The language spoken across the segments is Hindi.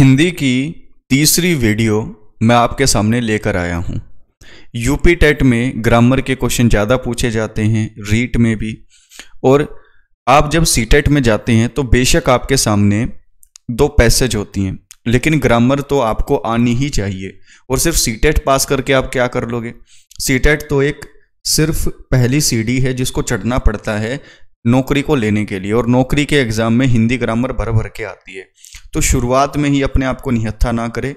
हिंदी की तीसरी वीडियो मैं आपके सामने लेकर आया हूँ यूपी टेट में ग्रामर के क्वेश्चन ज़्यादा पूछे जाते हैं रीट में भी और आप जब सी टेट में जाते हैं तो बेशक आपके सामने दो पैसेज होती हैं लेकिन ग्रामर तो आपको आनी ही चाहिए और सिर्फ सी टेट पास करके आप क्या कर लोगे सी टेट तो एक सिर्फ पहली सी है जिसको चढ़ना पड़ता है नौकरी को लेने के लिए और नौकरी के एग्ज़ाम में हिंदी ग्रामर भर भर के आती है तो शुरुआत में ही अपने आप को निहत्था ना करें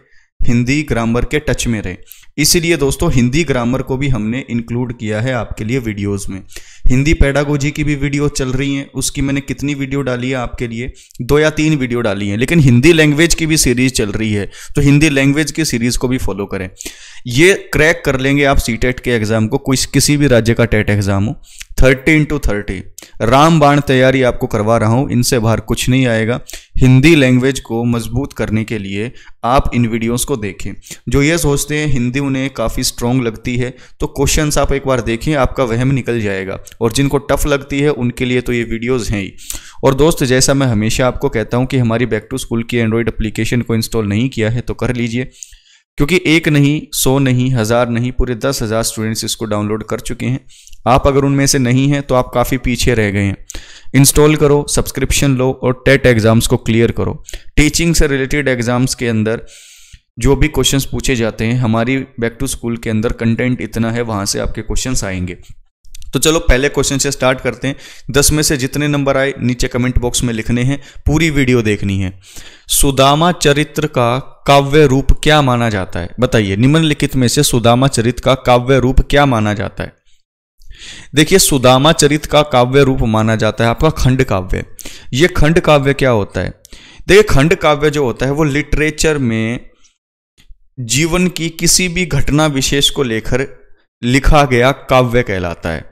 हिंदी ग्रामर के टच में रहे इसीलिए दोस्तों हिंदी ग्रामर को भी हमने इंक्लूड किया है आपके लिए वीडियोस में हिंदी पैडागोजी की भी वीडियो चल रही हैं उसकी मैंने कितनी वीडियो डाली है आपके लिए दो या तीन वीडियो डाली हैं लेकिन हिंदी लैंग्वेज की भी सीरीज चल रही है तो हिंदी लैंग्वेज की सीरीज को भी फॉलो करें ये क्रैक कर लेंगे आप सी e के एग्जाम को कोई किसी भी राज्य का टेट एग्जाम e हो थर्टी इंटू थर्टी रामबाण तैयारी आपको करवा रहा हूँ इनसे बाहर कुछ नहीं आएगा हिंदी लैंग्वेज को मजबूत करने के लिए आप इन वीडियोस को देखें जो ये सोचते हैं हिंदी उन्हें काफ़ी स्ट्रॉन्ग लगती है तो क्वेश्चंस आप एक बार देखें आपका वहम निकल जाएगा और जिनको टफ लगती है उनके लिए तो ये वीडियोज़ हैं ही और दोस्त जैसा मैं हमेशा आपको कहता हूँ कि हमारी बैक टू स्कूल की एंड्रॉयड अप्लीकेशन को इंस्टॉल नहीं किया है तो कर लीजिए क्योंकि एक नहीं सौ नहीं हज़ार नहीं पूरे दस हज़ार स्टूडेंट्स इसको डाउनलोड कर चुके हैं आप अगर उनमें से नहीं हैं तो आप काफ़ी पीछे रह गए हैं इंस्टॉल करो सब्सक्रिप्शन लो और टेट एग्ज़ाम्स को क्लियर करो टीचिंग से रिलेटेड एग्ज़ाम्स के अंदर जो भी क्वेश्चंस पूछे जाते हैं हमारी बैक टू स्कूल के अंदर कंटेंट इतना है वहाँ से आपके क्वेश्चंस आएंगे तो चलो पहले क्वेश्चन से स्टार्ट करते हैं दस में से जितने नंबर आए नीचे कमेंट बॉक्स में लिखने हैं पूरी वीडियो देखनी है सुदामा चरित्र का काव्य रूप क्या माना जाता है बताइए निम्नलिखित में से सुदामा चरित का काव्य रूप क्या माना जाता है देखिए सुदामा चरित का काव्य रूप माना जाता है आपका खंड काव्य यह खंड काव्य क्या होता है देखिए खंड काव्य जो होता है वो लिटरेचर में जीवन की किसी भी घटना विशेष को लेकर लिखा गया काव्य कहलाता है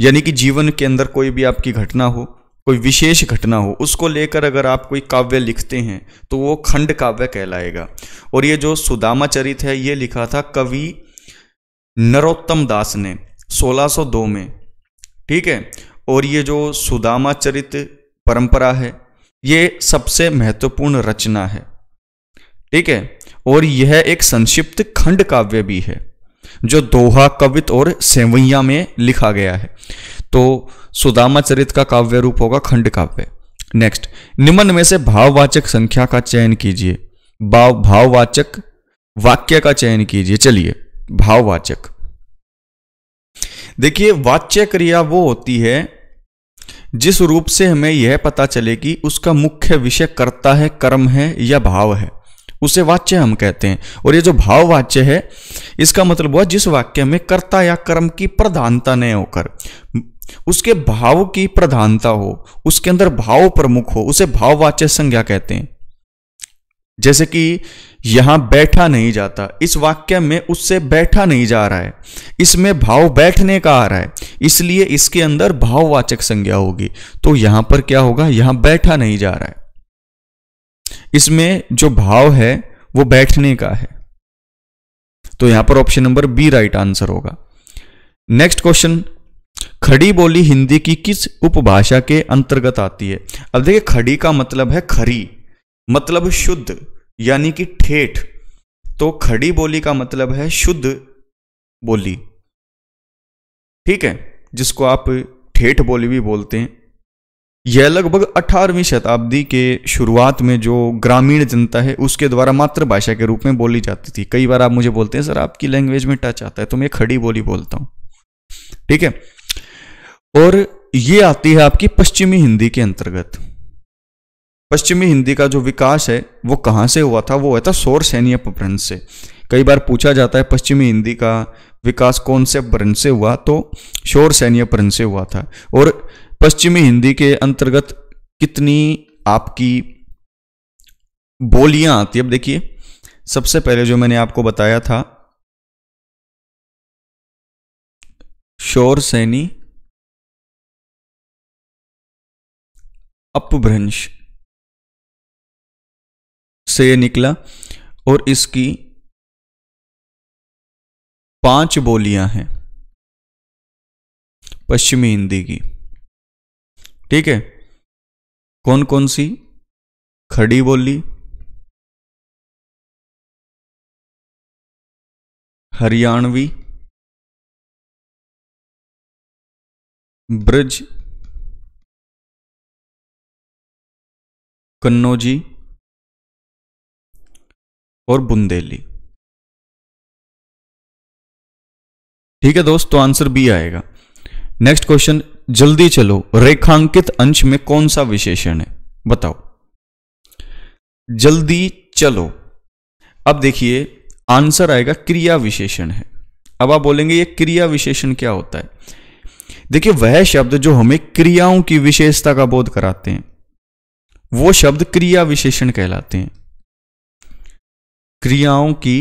यानी कि जीवन के अंदर कोई भी आपकी घटना हो कोई विशेष घटना हो उसको लेकर अगर आप कोई काव्य लिखते हैं तो वो खंड काव्य कहलाएगा और ये जो सुदामा चरित है ये लिखा था कवि नरोत्तम दास ने 1602 में ठीक है और ये जो सुदामा चरित परंपरा है ये सबसे महत्वपूर्ण रचना है ठीक है और यह एक संक्षिप्त खंड काव्य भी है जो दोहा कवित और सेवैया में लिखा गया है तो सुदामा चरित का काव्य रूप होगा खंड काव्य नेक्स्ट निम्न में से भाववाचक संख्या का चयन कीजिए भाव भाववाचक वाक्य का चयन कीजिए चलिए भाववाचक देखिए वाच्य क्रिया वो होती है जिस रूप से हमें यह पता चले कि उसका मुख्य विषय कर्ता है कर्म है या भाव है उसे वाच्य हम कहते हैं और ये जो भाव वाच्य है इसका मतलब हुआ जिस वाक्य में कर्ता या कर्म की प्रधानता न होकर उसके भाव की प्रधानता हो उसके अंदर भाव प्रमुख हो उसे भाववाच्य संज्ञा कहते हैं जैसे कि यहां बैठा नहीं जाता इस वाक्य में उससे बैठा नहीं जा रहा है इसमें भाव बैठने का आ रहा है इसलिए इसके अंदर भाववाचक संज्ञा होगी तो यहां पर क्या होगा यहां बैठा नहीं जा रहा है इसमें जो भाव है वो बैठने का है तो यहां पर option number B right answer होगा नेक्स्ट क्वेश्चन खड़ी बोली हिंदी की किस उपभाषा के अंतर्गत आती है अब देखिए खड़ी का मतलब है खरी मतलब शुद्ध यानी कि ठेठ तो खड़ी बोली का मतलब है शुद्ध बोली ठीक है जिसको आप ठेठ बोली भी बोलते हैं यह लगभग 18वीं शताब्दी के शुरुआत में जो ग्रामीण जनता है उसके द्वारा मातृभाषा के रूप में बोली जाती थी कई बार आप मुझे बोलते हैं सर आपकी लैंग्वेज में टच आता है तो मैं खड़ी बोली बोलता हूं ठीक है और ये आती है आपकी पश्चिमी हिंदी के अंतर्गत पश्चिमी हिंदी का जो विकास है वो कहां से हुआ था वो हुआ था सौर सैन्य अपभ्रंश से कई बार पूछा जाता है पश्चिमी हिंदी का विकास कौन से अपभ्रंश से हुआ तो शोर सैन्य अपभ्रंश से हुआ था और पश्चिमी हिंदी के अंतर्गत कितनी आपकी बोलियां आती है अब देखिए सबसे पहले जो मैंने आपको बताया था शोर सैनी अपभ्रंश से निकला और इसकी पांच बोलियां हैं पश्चिमी हिंदी की ठीक है कौन कौन सी खड़ी बोली हरियाणवी ब्रज कन्नौजी और बुंदेली ठीक है दोस्त तो आंसर बी आएगा नेक्स्ट क्वेश्चन जल्दी चलो रेखांकित अंश में कौन सा विशेषण है बताओ जल्दी चलो अब देखिए आंसर आएगा क्रिया विशेषण है अब आप बोलेंगे ये क्रिया विशेषण क्या होता है देखिए वह शब्द जो हमें क्रियाओं की विशेषता का बोध कराते हैं वो शब्द क्रिया विशेषण कहलाते हैं क्रियाओं की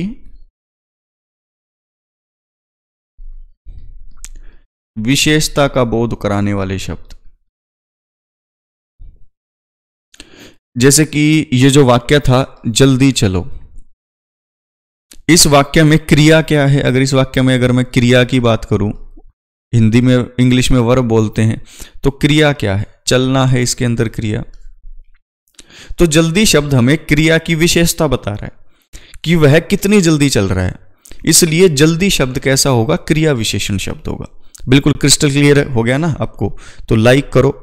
विशेषता का बोध कराने वाले शब्द जैसे कि ये जो वाक्य था जल्दी चलो इस वाक्य में क्रिया क्या है अगर इस वाक्य में अगर मैं क्रिया की बात करूं हिंदी में इंग्लिश में वर्ब बोलते हैं तो क्रिया क्या है चलना है इसके अंदर क्रिया तो जल्दी शब्द हमें क्रिया की विशेषता बता रहा है कि वह कितनी जल्दी चल रहा है इसलिए जल्दी शब्द कैसा होगा क्रिया विशेषण शब्द होगा बिल्कुल क्रिस्टल क्लियर है हो गया ना आपको तो लाइक करो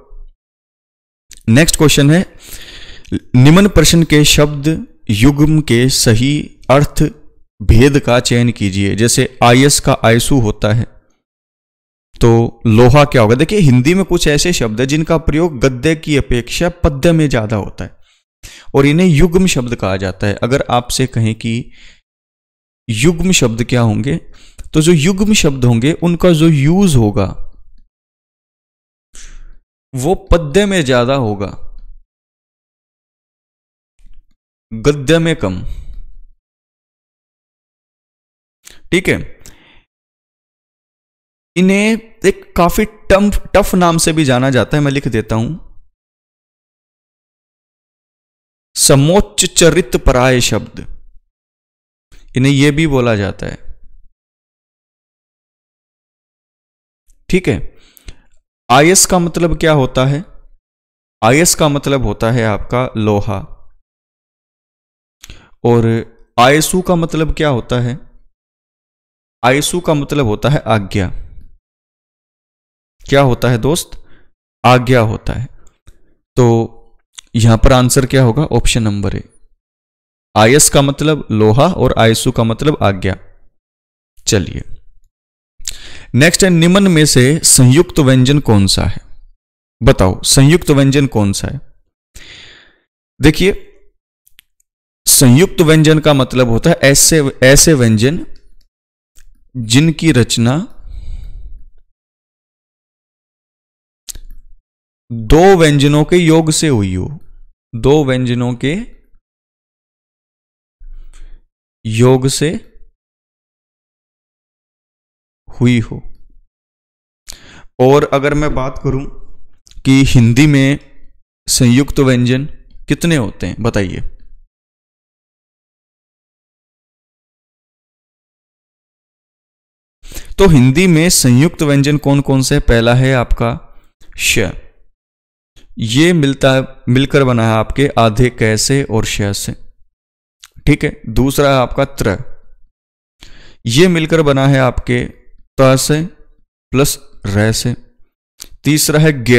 नेक्स्ट क्वेश्चन है निम्न प्रश्न के शब्द युग्म के सही अर्थ भेद का चयन कीजिए जैसे आयस का आयसु होता है तो लोहा क्या होगा देखिए हिंदी में कुछ ऐसे शब्द है जिनका प्रयोग गद्य की अपेक्षा पद्य में ज्यादा होता है और इन्हें युग्म शब्द कहा जाता है अगर आपसे कहें कि युग्म शब्द क्या होंगे तो जो युग्म शब्द होंगे उनका जो यूज होगा वो पद्य में ज्यादा होगा गद्य में कम ठीक है इन्हें एक काफी टफ टफ नाम से भी जाना जाता है मैं लिख देता हूं समोच्च चरित पराय शब्द इन्हें यह भी बोला जाता है ठीक है आई का मतलब क्या होता है आई का मतलब होता है आपका लोहा और आयसु का मतलब क्या होता है आयसु का मतलब होता है आज्ञा क्या होता है दोस्त आज्ञा होता है तो यहां पर आंसर क्या होगा ऑप्शन नंबर ए आयस का मतलब लोहा और आयसु का मतलब आज्ञा चलिए नेक्स्ट है निम्न में से संयुक्त व्यंजन कौन सा है बताओ संयुक्त व्यंजन कौन सा है देखिए संयुक्त व्यंजन का मतलब होता है ऐसे ऐसे व्यंजन जिनकी रचना दो व्यंजनों के योग से हुई हो दो व्यंजनों के योग से हुई हो और अगर मैं बात करूं कि हिंदी में संयुक्त व्यंजन कितने होते हैं बताइए तो हिंदी में संयुक्त व्यंजन कौन कौन से पहला है आपका श ये मिलता मिलकर बना है आपके आधे कैसे से और श से ठीक है दूसरा है आपका त्र ये मिलकर बना है आपके त से प्लस रह से तीसरा है ज्ञ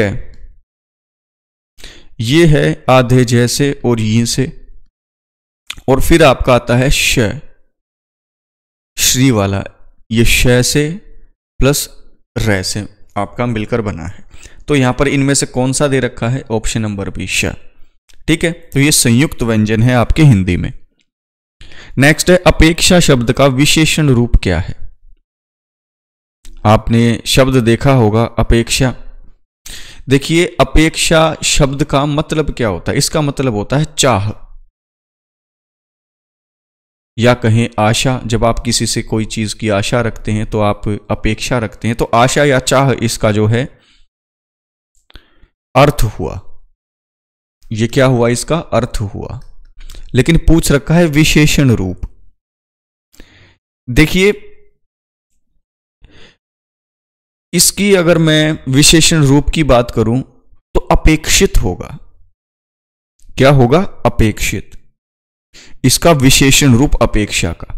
ये है आधे जय से और यी से और फिर आपका आता है श श्री वाला ये श से प्लस रह से आपका मिलकर बना है तो यहां पर इनमें से कौन सा दे रखा है ऑप्शन नंबर बी श ठीक है तो ये संयुक्त व्यंजन है आपके हिंदी में नेक्स्ट है अपेक्षा शब्द का विशेषण रूप क्या है आपने शब्द देखा होगा अपेक्षा देखिए अपेक्षा शब्द का मतलब क्या होता है इसका मतलब होता है चाह या कहें आशा जब आप किसी से कोई चीज़ की आशा रखते हैं तो आप अपेक्षा रखते हैं तो आशा या चाह इसका जो है अर्थ हुआ ये क्या हुआ इसका अर्थ हुआ लेकिन पूछ रखा है विशेषण रूप देखिए इसकी अगर मैं विशेषण रूप की बात करूं तो अपेक्षित होगा क्या होगा अपेक्षित इसका विशेषण रूप अपेक्षा का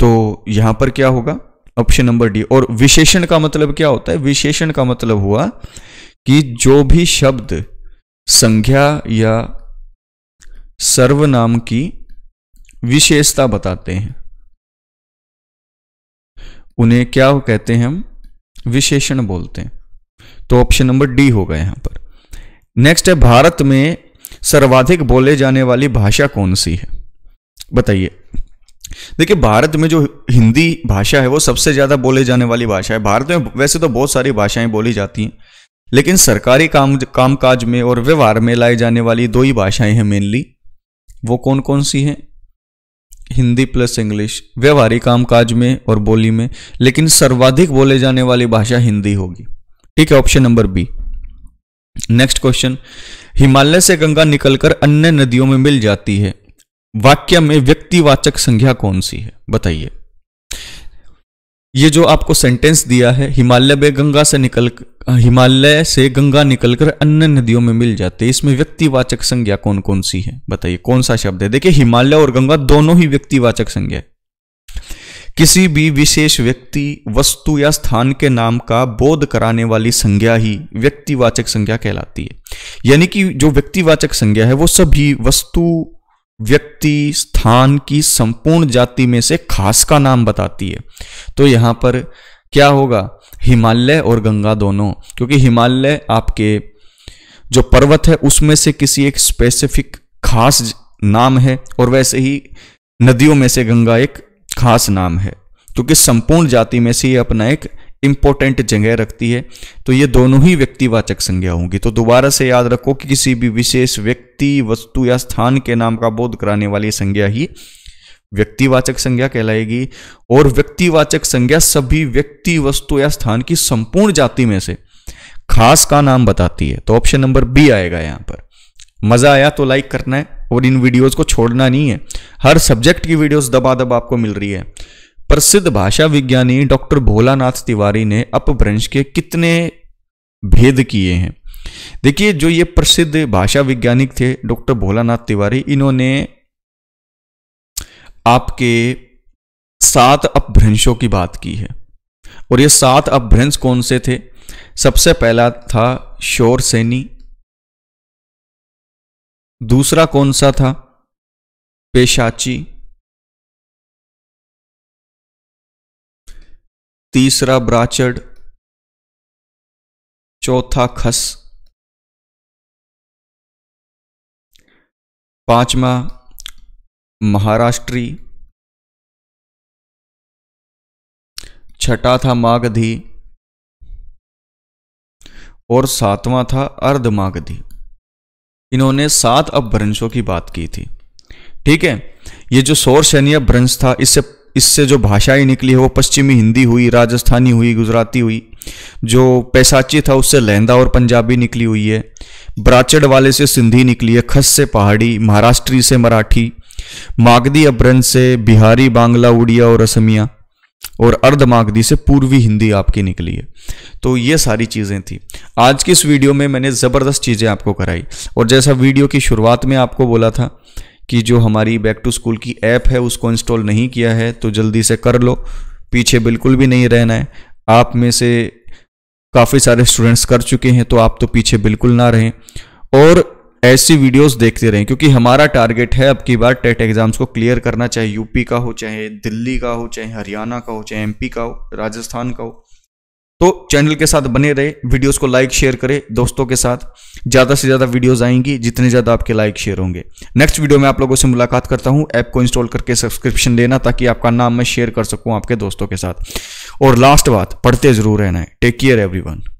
तो यहां पर क्या होगा ऑप्शन नंबर डी और विशेषण का मतलब क्या होता है विशेषण का मतलब हुआ कि जो भी शब्द संज्ञा या सर्वनाम की विशेषता बताते हैं उन्हें क्या कहते हैं हम विशेषण बोलते हैं तो ऑप्शन नंबर डी होगा यहां पर नेक्स्ट है भारत में सर्वाधिक बोले जाने वाली भाषा कौन सी है बताइए देखिए भारत में जो हिंदी भाषा है वो सबसे ज़्यादा बोले जाने वाली भाषा है भारत में वैसे तो बहुत सारी भाषाएं बोली जाती हैं लेकिन सरकारी काम कामकाज में और व्यवहार में लाई जाने वाली दो ही भाषाएं हैं मेनली वो कौन कौन सी हैं हिंदी प्लस इंग्लिश व्यवहारिक कामकाज में और बोली में लेकिन सर्वाधिक बोले जाने वाली भाषा हिंदी होगी ठीक है option number B next question Himalaya से गंगा निकलकर अन्य नदियों में मिल जाती है वाक्य में व्यक्तिवाचक संज्ञा कौन सी है बताइए ये जो आपको सेंटेंस दिया है हिमालय में गंगा से निकल हिमालय से गंगा निकलकर अन्य नदियों में मिल जाते इसमें व्यक्तिवाचक संज्ञा कौन कौन सी है बताइए कौन सा शब्द है देखिए हिमालय और गंगा दोनों ही व्यक्तिवाचक संज्ञा है किसी भी विशेष व्यक्ति वस्तु या स्थान के नाम का बोध कराने वाली संज्ञा ही व्यक्तिवाचक संज्ञा कहलाती है यानी कि जो व्यक्तिवाचक संज्ञा है वो सभी वस्तु व्यक्ति स्थान की संपूर्ण जाति में से खास का नाम बताती है तो यहां पर क्या होगा हिमालय और गंगा दोनों क्योंकि हिमालय आपके जो पर्वत है उसमें से किसी एक स्पेसिफिक खास नाम है और वैसे ही नदियों में से गंगा एक खास नाम है क्योंकि संपूर्ण जाति में से ये अपना एक इंपॉर्टेंट जगह रखती है तो ये दोनों ही व्यक्तिवाचक संज्ञा होंगी तो दोबारा से याद रखो कि किसी भी विशेष व्यक्ति वस्तु या स्थान के नाम का बोध कराने वाली संज्ञा ही व्यक्तिवाचक संज्ञा कहलाएगी और व्यक्तिवाचक संज्ञा सभी व्यक्ति वस्तु या स्थान की संपूर्ण जाति में से खास का नाम बताती है तो ऑप्शन नंबर बी आएगा यहां पर मजा आया तो लाइक करना है और इन वीडियोस को छोड़ना नहीं है हर सब्जेक्ट की वीडियोस दबा दबा आपको मिल रही है प्रसिद्ध भाषा विज्ञानी डॉक्टर भोलानाथ तिवारी ने अपभ्रंश के कितने भेद किए हैं देखिए जो ये प्रसिद्ध भाषा वैज्ञानिक थे डॉक्टर भोलानाथ तिवारी इन्होंने आपके सात अपभ्रंशों की बात की है और ये सात अपभ्रंश कौन से थे सबसे पहला था शोर सैनी दूसरा कौन सा था पेशाची तीसरा ब्राचड चौथा खस पांचवा महाराष्ट्री छठा था मागधी और सातवां था अर्धमागधी इन्होंने सात अपभ्रंशों की बात की थी ठीक है ये जो सौर सैन्य भ्रंश था इससे इससे जो भाषाएं निकली है वो पश्चिमी हिंदी हुई राजस्थानी हुई गुजराती हुई जो पैसाची था उससे लहंदा और पंजाबी निकली हुई है ब्राचड वाले से सिंधी निकली है खस से पहाड़ी महाराष्ट्री से मराठी मागदी अभ्रं से बिहारी बांग्ला उड़िया और असमिया और अर्धमागधी से पूर्वी हिंदी आपकी निकली है तो ये सारी चीज़ें थी आज की इस वीडियो में मैंने ज़बरदस्त चीज़ें आपको कराई और जैसा वीडियो की शुरुआत में आपको बोला था कि जो हमारी बैक टू स्कूल की ऐप है उसको इंस्टॉल नहीं किया है तो जल्दी से कर लो पीछे बिल्कुल भी नहीं रहना है आप में से काफ़ी सारे स्टूडेंट्स कर चुके हैं तो आप तो पीछे बिल्कुल ना रहें और ऐसी वीडियोस देखते रहें क्योंकि हमारा टारगेट है अब की बार टेट एग्ज़ाम्स को क्लियर करना चाहे यूपी का हो चाहे दिल्ली का हो चाहे हरियाणा का हो चाहे एमपी का हो राजस्थान का हो तो चैनल के साथ बने रहे वीडियोस को लाइक शेयर करें दोस्तों के साथ ज़्यादा से ज़्यादा वीडियोस आएंगी जितने ज़्यादा आपके लाइक शेयर होंगे नेक्स्ट वीडियो में आप लोगों से मुलाकात करता हूं ऐप को इंस्टॉल करके सब्सक्रिप्शन लेना ताकि आपका नाम मैं शेयर कर सकूं आपके दोस्तों के साथ और लास्ट बात पढ़ते ज़रूर रहना है टेक केयर एवरी